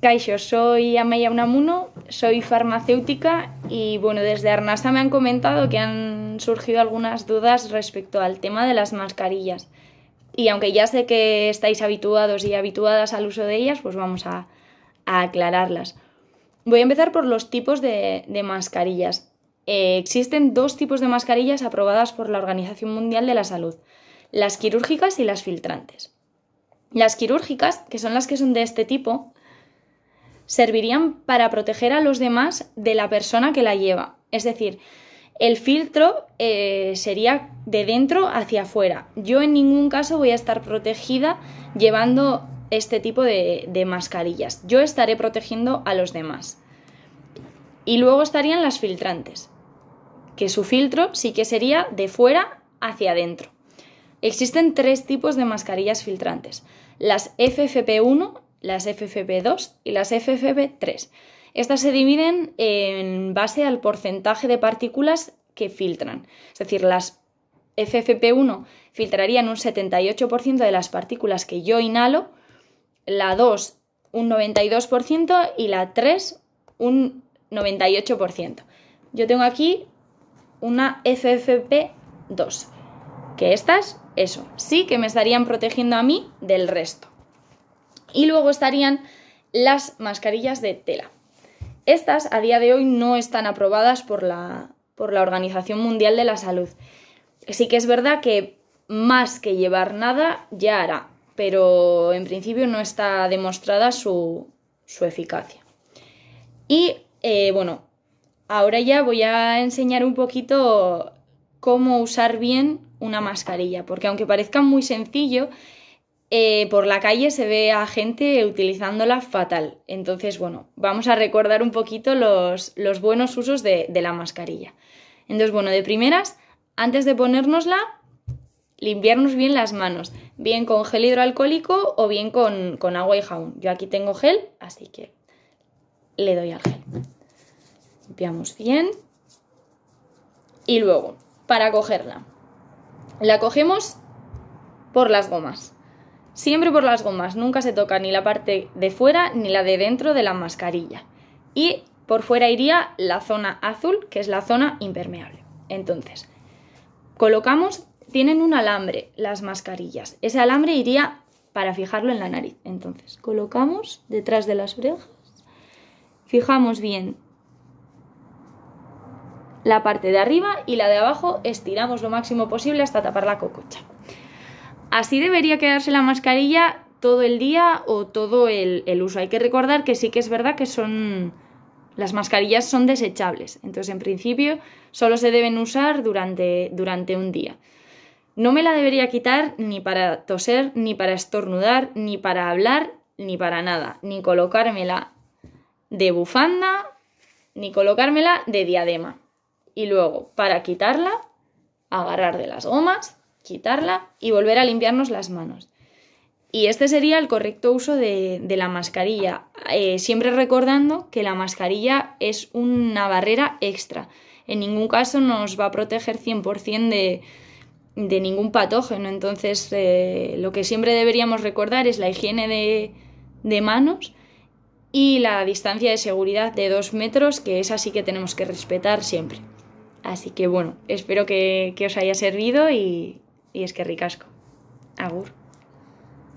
Caixo, soy Amaya Unamuno, soy farmacéutica y bueno, desde Arnasa me han comentado que han surgido algunas dudas respecto al tema de las mascarillas. Y aunque ya sé que estáis habituados y habituadas al uso de ellas, pues vamos a, aclararlas. Voy a empezar por los tipos de, de mascarillas. Eh, existen dos tipos de mascarillas aprobadas por la Organización Mundial de la Salud, las quirúrgicas y las filtrantes. Las quirúrgicas, que son las que son de este tipo, servirían para proteger a los demás de la persona que la lleva. Es decir, el filtro eh, sería de dentro hacia afuera. Yo en ningún caso voy a estar protegida llevando este tipo de, de mascarillas. Yo estaré protegiendo a los demás. Y luego estarían las filtrantes, que su filtro sí que sería de fuera hacia adentro. Existen tres tipos de mascarillas filtrantes. Las FFP1, las FFP2 y las FFP3. Estas se dividen en base al porcentaje de partículas que filtran. Es decir, las FFP1 filtrarían un 78% de las partículas que yo inhalo, la 2 un 92% y la 3 un 98%. Yo tengo aquí una FFP2, que estas, eso, sí que me estarían protegiendo a mí del resto. Y luego estarían las mascarillas de tela. Estas a día de hoy no están aprobadas por la, por la Organización Mundial de la Salud. Sí que es verdad que más que llevar nada ya hará, pero en principio no está demostrada su, eficacia. Y eh, bueno, ahora ya voy a enseñar un poquito cómo usar bien una mascarilla, porque aunque parezca muy sencillo, eh, por la calle se ve a gente utilizándola fatal. Entonces, bueno, vamos a recordar un poquito los, buenos usos de, la mascarilla. Entonces, bueno, de primeras, antes de ponérnosla, limpiarnos bien las manos, bien con gel hidroalcohólico o bien con, con agua y jabón. Yo aquí tengo gel, así que le doy al gel. Limpiamos bien. Y luego, para cogerla, la cogemos por las gomas Siempre por las gomas, nunca se toca ni la parte de fuera ni la de dentro de la mascarilla. Y por fuera iría la zona azul, que es la zona impermeable. Entonces, colocamos, tienen un alambre las mascarillas. Ese alambre iría para fijarlo en la nariz. Entonces, colocamos detrás de las orejas, fijamos bien la parte de arriba y la de abajo estiramos lo máximo posible hasta tapar la cococha. Así debería quedarse la mascarilla todo el día o todo el, uso. Hay que recordar que sí que es verdad que son... Las mascarillas son desechables, entonces en principio solo se deben usar durante, durante un día. No me la debería quitar ni para toser, ni para estornudar, ni para hablar, ni para nada, ni colocármela de bufanda, ni colocármela de diadema. Y luego, para quitarla, agarrar de las gomas, quitarla y volver a limpiarnos las manos. Y este sería el correcto uso de, la mascarilla, eh, siempre recordando que la mascarilla es una barrera extra. En ningún caso nos va a proteger 100% de, de ningún patógeno. Entonces, eh, lo que siempre deberíamos recordar es la higiene de, manos y la distancia de seguridad de dos metros, que es así que tenemos que respetar siempre. Así que bueno, espero que os haya servido y, y es que ricasco. Agur.